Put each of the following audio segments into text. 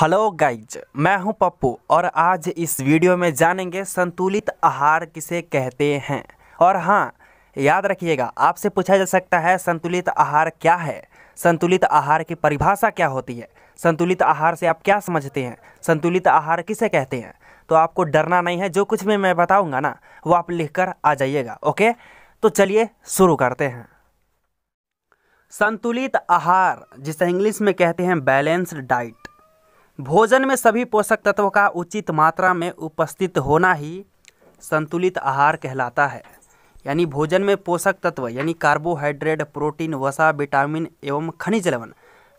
hello guys मैं हूं पप्पू और आज इस वीडियो में जानेंगे संतुलित आहार किसे कहते हैं और हाँ याद रखिएगा आपसे पूछा जा सकता है संतुलित आहार क्या है संतुलित आहार की परिभाषा क्या होती है संतुलित आहार से आप क्या समझते हैं संतुलित आहार किसे कहते हैं तो आपको डरना नहीं है जो कुछ भी मैं बताऊँगा ना वो आप लिख कर आ जाइएगा ओके तो चलिए शुरू करते हैं संतुलित आहार जिसे इंग्लिश में कहते हैं बैलेंस्ड डाइट भोजन में सभी पोषक तत्वों का उचित मात्रा में उपस्थित होना ही संतुलित आहार कहलाता है यानी भोजन में पोषक तत्व यानी कार्बोहाइड्रेट प्रोटीन वसा विटामिन एवं खनिज लवण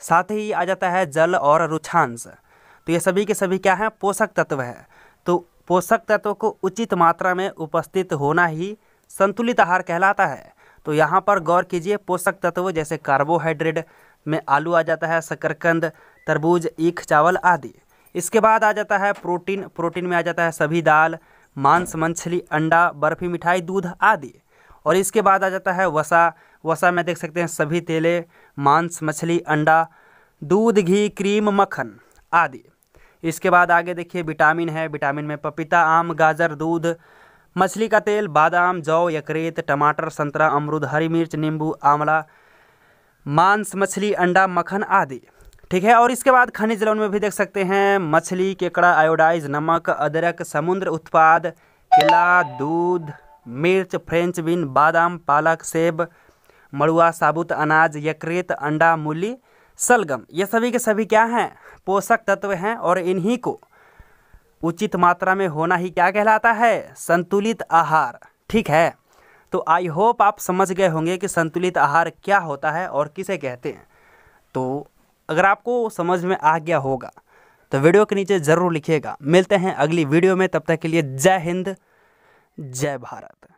साथ ही आ जाता है जल और रुछांश तो ये सभी के सभी क्या हैं पोषक तत्व है तो पोषक तत्व को उचित मात्रा में उपस्थित होना ही संतुलित आहार कहलाता है तो यहाँ पर गौर कीजिए पोषक तत्व जैसे कार्बोहाइड्रेट में आलू आ जाता है शकरकंद तरबूज ईख चावल आदि इसके बाद आ जाता है प्रोटीन प्रोटीन में आ जाता है सभी दाल मांस मछली अंडा बर्फी मिठाई दूध आदि और इसके बाद आ जाता है वसा वसा में देख सकते हैं सभी तेले मांस मछली अंडा दूध घी क्रीम मक्खन आदि इसके बाद आगे देखिए विटामिन है विटामिन में पपीता आम गाजर दूध मछली का तेल बादाम जौ यकृत टमाटर संतरा अमरूद हरी मिर्च नींबू आंवला मांस मछली अंडा मक्खन आदि ठीक है और इसके बाद खनिज लवण में भी देख सकते हैं मछली केकड़ा आयोडाइज नमक अदरक समुद्र उत्पाद केला दूध मिर्च फ्रेंच बीन बादाम पालक सेब मड़ुआ साबुत अनाज यकृत अंडा मूली सलगम ये सभी के सभी क्या हैं पोषक तत्व हैं और इन्हीं को उचित मात्रा में होना ही क्या कहलाता है संतुलित आहार ठीक है तो आई होप आप समझ गए होंगे कि संतुलित आहार क्या होता है और किसे कहते हैं तो अगर आपको समझ में आ गया होगा तो वीडियो के नीचे ज़रूर लिखिएगा मिलते हैं अगली वीडियो में तब तक के लिए जय हिंद जय भारत